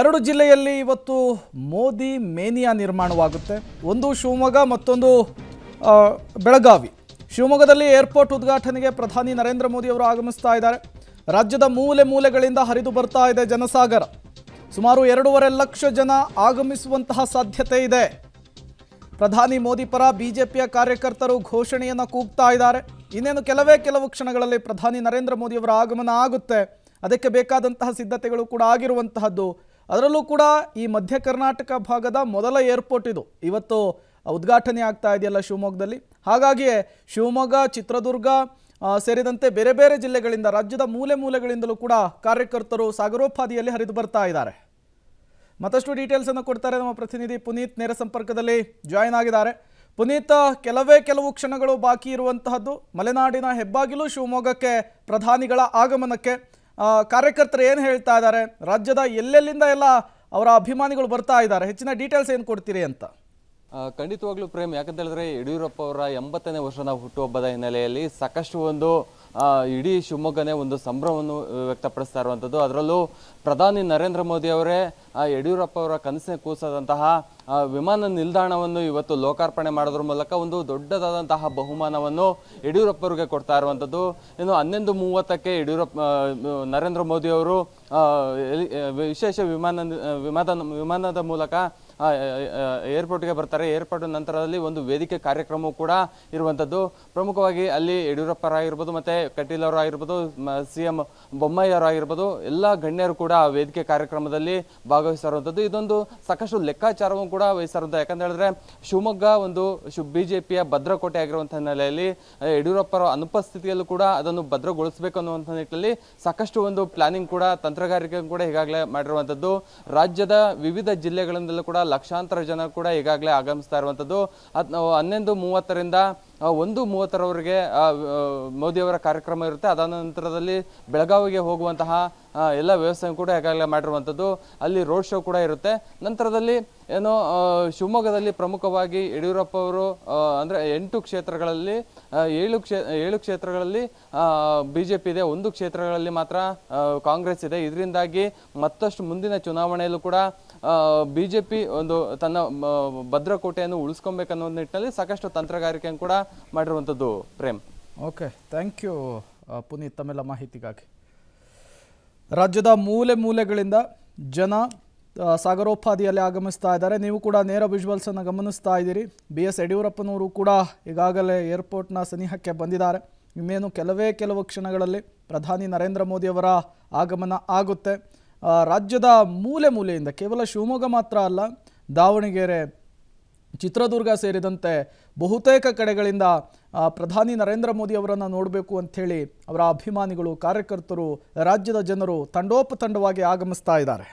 ಎರಡು ಜಿಲ್ಲೆಯಲ್ಲಿ ಇವತ್ತು ಮೋದಿ ಮೇನಿಯಾ ನಿರ್ಮಾಣವಾಗುತ್ತೆ ಒಂದು ಶಿವಮೊಗ್ಗ ಮತ್ತೊಂದು ಬೆಳಗಾವಿ ಶಿವಮೊಗ್ಗದಲ್ಲಿ ಏರ್ಪೋರ್ಟ್ ಉದ್ಘಾಟನೆಗೆ ಪ್ರಧಾನಿ ನರೇಂದ್ರ ಮೋದಿ ಅವರು ಆಗಮಿಸ್ತಾ ಇದ್ದಾರೆ ರಾಜ್ಯದ ಮೂಲೆ ಮೂಲೆಗಳಿಂದ ಹರಿದು ಬರ್ತಾ ಇದೆ ಜನಸಾಗರ ಸುಮಾರು ಎರಡೂವರೆ ಲಕ್ಷ ಜನ ಆಗಮಿಸುವಂತಹ ಸಾಧ್ಯತೆ ಇದೆ ಪ್ರಧಾನಿ ಮೋದಿ ಪರ ಬಿಜೆಪಿಯ ಕಾರ್ಯಕರ್ತರು ಘೋಷಣೆಯನ್ನು ಕೂಗ್ತಾ ಇದ್ದಾರೆ ಇನ್ನೇನು ಕೆಲವೇ ಕೆಲವು ಕ್ಷಣಗಳಲ್ಲಿ ಪ್ರಧಾನಿ ನರೇಂದ್ರ ಮೋದಿ ಅವರ ಆಗಮನ ಆಗುತ್ತೆ ಅದಕ್ಕೆ ಬೇಕಾದಂತಹ ಸಿದ್ಧತೆಗಳು ಕೂಡ ಆಗಿರುವಂತಹದ್ದು ಅದರಲ್ಲೂ ಕೂಡ ಈ ಮಧ್ಯ ಕರ್ನಾಟಕ ಭಾಗದ ಮೊದಲ ಏರ್ಪೋರ್ಟ್ ಇದು ಇವತ್ತು ಉದ್ಘಾಟನೆ ಆಗ್ತಾ ಇದೆಯಲ್ಲ ಶಿವಮೊಗ್ಗದಲ್ಲಿ ಹಾಗಾಗಿಯೇ ಶಿವಮೊಗ್ಗ ಚಿತ್ರದುರ್ಗ ಸೇರಿದಂತೆ ಬೇರೆ ಬೇರೆ ಜಿಲ್ಲೆಗಳಿಂದ ರಾಜ್ಯದ ಮೂಲೆ ಮೂಲೆಗಳಿಂದಲೂ ಕೂಡ ಕಾರ್ಯಕರ್ತರು ಸಾಗರೋಪಾದಿಯಲ್ಲಿ ಹರಿದು ಬರ್ತಾ ಇದ್ದಾರೆ ಮತ್ತಷ್ಟು ಅನ್ನು ಕೊಡ್ತಾರೆ ನಮ್ಮ ಪ್ರತಿನಿಧಿ ಪುನೀತ್ ನೇರ ಸಂಪರ್ಕದಲ್ಲಿ ಜಾಯಿನ್ ಆಗಿದ್ದಾರೆ ಪುನೀತ್ ಕೆಲವೇ ಕೆಲವು ಕ್ಷಣಗಳು ಬಾಕಿ ಇರುವಂತಹದ್ದು ಮಲೆನಾಡಿನ ಹೆಬ್ಬಾಗಿಲು ಶಿವಮೊಗ್ಗಕ್ಕೆ ಪ್ರಧಾನಿಗಳ ಆಗಮನಕ್ಕೆ ಕಾರ್ಯಕರ್ತರು ಏನು ಹೇಳ್ತಾ ಇದ್ದಾರೆ ರಾಜ್ಯದ ಎಲ್ಲೆಲ್ಲಿಂದ ಎಲ್ಲ ಅವರ ಅಭಿಮಾನಿಗಳು ಬರ್ತಾ ಇದ್ದಾರೆ ಹೆಚ್ಚಿನ ಡೀಟೇಲ್ಸ್ ಏನು ಕೊಡ್ತೀರಿ ಅಂತ ಖಂಡಿತವಾಗ್ಲೂ ಪ್ರೇಮ್ ಯಾಕಂತ ಹೇಳಿದ್ರೆ ಯಡಿಯೂರಪ್ಪ ಅವರ ಎಂಬತ್ತನೇ ನಾವು ಹುಟ್ಟುಹಬ್ಬದ ಹಿನ್ನೆಲೆಯಲ್ಲಿ ಸಾಕಷ್ಟು ಒಂದು ಇಡೀ ಶಿವಮೊಗ್ಗನೇ ಒಂದು ಸಂಭ್ರಮವನ್ನು ವ್ಯಕ್ತಪಡಿಸ್ತಾ ಇರುವಂಥದ್ದು ಅದರಲ್ಲೂ ಪ್ರಧಾನಿ ನರೇಂದ್ರ ಮೋದಿ ಅವರೇ ಯಡಿಯೂರಪ್ಪ ಅವರ ಕನಸಿನ ಕೂಸಾದಂತಹ ವಿಮಾನ ನಿಲ್ದಾಣವನ್ನು ಇವತ್ತು ಲೋಕಾರ್ಪಣೆ ಮಾಡೋದ್ರ ಮೂಲಕ ಒಂದು ದೊಡ್ಡದಾದಂತಹ ಬಹುಮಾನವನ್ನು ಯಡಿಯೂರಪ್ಪರಿಗೆ ಕೊಡ್ತಾ ಇರುವಂಥದ್ದು ಇನ್ನು ಹನ್ನೊಂದು ಮೂವತ್ತಕ್ಕೆ ಯಡಿಯೂರಪ್ಪ ನರೇಂದ್ರ ಮೋದಿ ಅವರು ವಿಶೇಷ ವಿಮಾನ ವಿಮಾನ ವಿಮಾನದ ಮೂಲಕ ಏರ್ಪೋರ್ಟ್ಗೆ ಬರ್ತಾರೆ ಏರ್ಪೋರ್ಟ್ ನಂತರದಲ್ಲಿ ಒಂದು ವೇದಿಕೆ ಕಾರ್ಯಕ್ರಮವೂ ಕೂಡ ಇರುವಂಥದ್ದು ಪ್ರಮುಖವಾಗಿ ಅಲ್ಲಿ ಯಡಿಯೂರಪ್ಪರಾಗಿರ್ಬೋದು ಮತ್ತು ಕಟೀಲ್ ಅವರಾಗಿರ್ಬೋದು ಸಿ ಎಂ ಆಗಿರ್ಬೋದು ಎಲ್ಲ ಗಣ್ಯರು ಕೂಡ ವೇದಿಕೆ ಕಾರ್ಯಕ್ರಮದಲ್ಲಿ ಭಾಗವಹಿಸಿರುವಂಥದ್ದು ಇದೊಂದು ಸಾಕಷ್ಟು ಲೆಕ್ಕಾಚಾರವೂ ಕೂಡ ಕೂಡ ವಹಿಸ್ತಾರಂತ ಯಾಕಂತ ಹೇಳಿದ್ರೆ ಶಿವಮೊಗ್ಗ ಒಂದು ಶು ಬಿ ಜೆ ಪಿಯ ಭದ್ರಕೋಟೆ ಆಗಿರುವಂಥ ನೆಲೆಯಲ್ಲಿ ಯಡಿಯೂರಪ್ಪರ ಅನುಪಸ್ಥಿತಿಯಲ್ಲೂ ಕೂಡ ಅದನ್ನು ಭದ್ರಗೊಳಿಸಬೇಕು ಅನ್ನುವಂಥ ನಿಟ್ಟಿನಲ್ಲಿ ಸಾಕಷ್ಟು ಒಂದು ಪ್ಲಾನಿಂಗ್ ಕೂಡ ತಂತ್ರಗಾರಿಕೆ ಕೂಡ ಈಗಾಗಲೇ ಮಾಡಿರುವಂಥದ್ದು ರಾಜ್ಯದ ವಿವಿಧ ಜಿಲ್ಲೆಗಳಿಂದಲೂ ಕೂಡ ಲಕ್ಷಾಂತರ ಜನ ಕೂಡ ಈಗಾಗಲೇ ಆಗಮಿಸ್ತಾ ಇರುವಂಥದ್ದು ಹನ್ನೊಂದು ಮೂವತ್ತರಿಂದ ಒಂದು ಮೂವತ್ತರವರೆಗೆ ಮೋದಿಯವರ ಕಾರ್ಯಕ್ರಮ ಇರುತ್ತೆ ಅದಾದ ನಂತರದಲ್ಲಿ ಬೆಳಗಾವಿಗೆ ಹೋಗುವಂತಹ ಎಲ್ಲ ವ್ಯವಸ್ಥೆ ಕೂಡ ಈಗಾಗಲೇ ಮಾಡಿರುವಂಥದ್ದು ಅಲ್ಲಿ ರೋಡ್ ಶೋ ಕೂಡ ಇರುತ್ತೆ ನಂತರದಲ್ಲಿ ಏನು ಶಿವಮೊಗ್ಗದಲ್ಲಿ ಪ್ರಮುಖವಾಗಿ ಯಡಿಯೂರಪ್ಪ ಅವರು ಅಂದರೆ ಎಂಟು ಕ್ಷೇತ್ರಗಳಲ್ಲಿ ಏಳು ಕ್ಷೇ ಏಳು ಕ್ಷೇತ್ರಗಳಲ್ಲಿ ಬಿ ಜೆ ಪಿ ಇದೆ ಒಂದು ಕ್ಷೇತ್ರಗಳಲ್ಲಿ ಮಾತ್ರ ಕಾಂಗ್ರೆಸ್ ಇದೆ ಇದರಿಂದಾಗಿ ಮತ್ತಷ್ಟು ಮುಂದಿನ ಚುನಾವಣೆಯಲ್ಲೂ ಕೂಡ ಬಿ ಜೆ ಪಿ ಒಂದು ತನ್ನ ಭದ್ರಕೋಟೆಯನ್ನು ಉಳಿಸ್ಕೊಬೇಕನ್ನೋ ನಿಟ್ಟಿನಲ್ಲಿ ಸಾಕಷ್ಟು ತಂತ್ರಗಾರಿಕೆಯನ್ನು ಕೂಡ ಮಾಡಿರುವಂಥದ್ದು Prem okay thank you Puneeth ತಮ್ಮೆಲ್ಲ ಮಾಹಿತಿಗಾಗಿ ರಾಜ್ಯದ ಮೂಲೆ ಮೂಲೆಗಳಿಂದ ಜನ ಸಾಗರೋಪಾದಿಯಲ್ಲಿ ಆಗಮಿಸ್ತಾ ಇದ್ದಾರೆ ನೀವು ಕೂಡ ನೇರ ವಿಜುವಲ್ಸನ್ನು ಗಮನಿಸ್ತಾ ಇದ್ದೀರಿ ಬಿ ಎಸ್ ಯಡಿಯೂರಪ್ಪನವರು ಕೂಡ ಈಗಾಗಲೇ ಏರ್ಪೋರ್ಟ್ನ ಸನಿಹಕ್ಕೆ ಬಂದಿದ್ದಾರೆ ಇನ್ನೇನು ಕೆಲವೇ ಕೆಲವು ಕ್ಷಣಗಳಲ್ಲಿ ಪ್ರಧಾನಿ ನರೇಂದ್ರ ಮೋದಿಯವರ ಆಗಮನ ಆಗುತ್ತೆ ರಾಜ್ಯದ ಮೂಲೆ ಮೂಲೆಯಿಂದ ಕೇವಲ ಶಿವಮೊಗ್ಗ ಮಾತ್ರ ಅಲ್ಲ ದಾವಣಗೆರೆ ಚಿತ್ರದುರ್ಗ ಸೇರಿದಂತೆ ಬಹುತೇಕ ಕಡೆಗಳಿಂದ ಪ್ರಧಾನಿ ನರೇಂದ್ರ ಮೋದಿ ಅವರನ್ನು ನೋಡಬೇಕು ಅಂಥೇಳಿ ಅವರ ಅಭಿಮಾನಿಗಳು ಕಾರ್ಯಕರ್ತರು ರಾಜ್ಯದ ಜನರು ತಂಡೋಪತಂಡವಾಗಿ ಆಗಮಿಸ್ತಾ ಇದ್ದಾರೆ